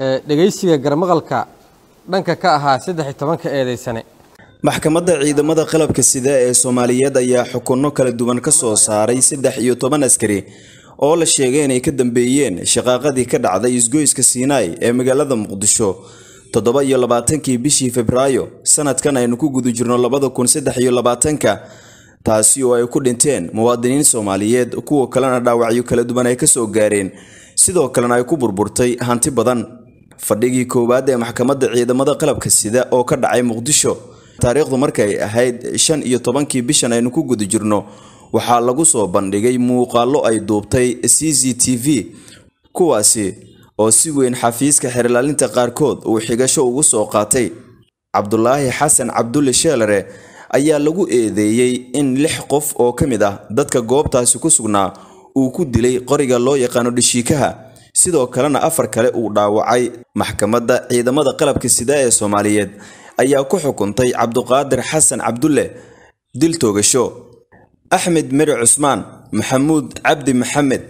dhegaysiga garmaqalka dhanka ka ahaa saddex-iyo tobanka eedaysane maxkamadda ciidamada qalabka sida ee soomaaliyeed ayaa xukunno kala duwan ka soo saaray saddex iyo toban askari oo la sheegay inay ka dambeeyeen shaqaaqadii ka dhacday isgoyska siinaai ee magaalada muqdisho toddoba iyo labaatankii bishii febraayo sanadkan aynu ku guda jirno labada kun saddex iyo labaatanka taasi oo ay ku dhinteen muwaadiniin soomaaliyeed kuwa kalena dhaawacyo kala duwan ay ka soo gaareen sidoo kalena ay ku burburtay hanti badan fadhigii koowaad ee maxkamadda ciidamada qalabka sida oo ka dhacay muqdisho taariikhdu markay ahayd shan iyo tobankii bishan aynu ku guda jirno waxaa lagu soo bandhigay muuqaallo ay duubtay c c t v kuwaasi oo si weyn xafiiska xerlaalinta qaarkood uu xigasho ugu soo qaatay cabdulaahi xasan cabdulle sheelare ayaa lagu eedeeyey in lix qof oo ka mid ah dadka goobtaasi ku sugnaa uu ku dilay qoriga loo yaqaano dhishiikaha sidoo kalena afar kale uu dhaawacay maxkamadda ciidamada qalabka sida ee soomaaliyeed ayaa ku xukuntay cabduqaadir xasan cabdulle dil toogasho axmed meri cusmaan maxamuud cabdi maxamed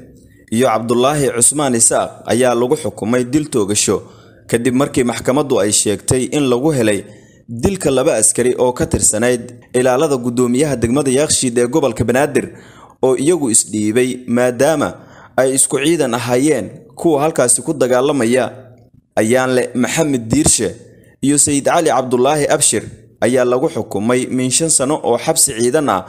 iyo cabdulaahi cusmaan isaaq ayaa lagu xukumay dil toogasho kadib markii maxkamaddu ay sheegtay in lagu helay dilka laba askari oo ka tirsanayd ilaalada guddoomiyaha degmada yakshiid ee gobolka banaadir oo iyagu isdhiibay maadaama ay isku ciidan ahaayeen kuwa halkaasi ku dagaalamaya ayaan ayaanle maxamed diirshe iyo sayid cali cabdulaahi abshir ayaa lagu xukumay min shan sano oo xabsi ciidan ah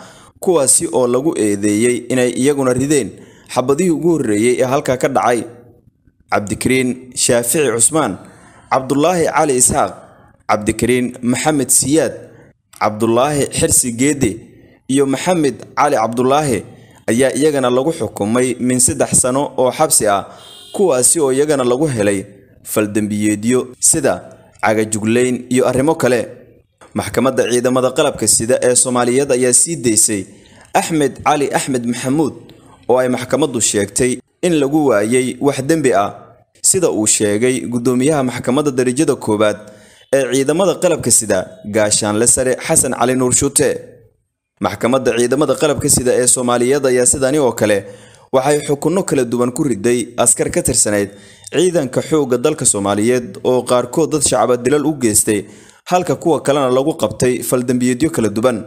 kuwaasi oo lagu eedeeyey inay iyaguna rideen xabadihii ugu horreeyey ee halkaa ka dhacay cabdikariin shaafici cusmaan cabdulaahi cali ishaaq cabdikariin maxamed siyaad cabdulaahi xirsi geede iyo maxamed cali cabdulaahi ayaa iyagana lagu xukumay min saddex sano oo xabsi ah kuwaasi oo iyagana lagu helay faldembiyeedyo sida cagajuglayn iyo arrimo kale maxkamadda ciidamada qalabka sida ee soomaaliyeed ayaa sii daysay axmed cali axmed maxamuud oo ay maxkamaddu sheegtay in lagu waayay wax dembi ah sida uu sheegay guddoomiyaha maxkamadda darajada koowaad ee ciidamada qalabka sida gaashaanle sare xasan cali nuur shute maxkamadda ciidamada qalabka sida ee soomaaliyeed ayaa sidani oo kale waxay xukunno kala duwan ku riday askar ka tirsanayd ciidanka xoogga dalka soomaaliyeed oo qaarkood dad shacaba dilal u geystay halka kuwa kalena lagu qabtay faldembiyeedyo kala duwan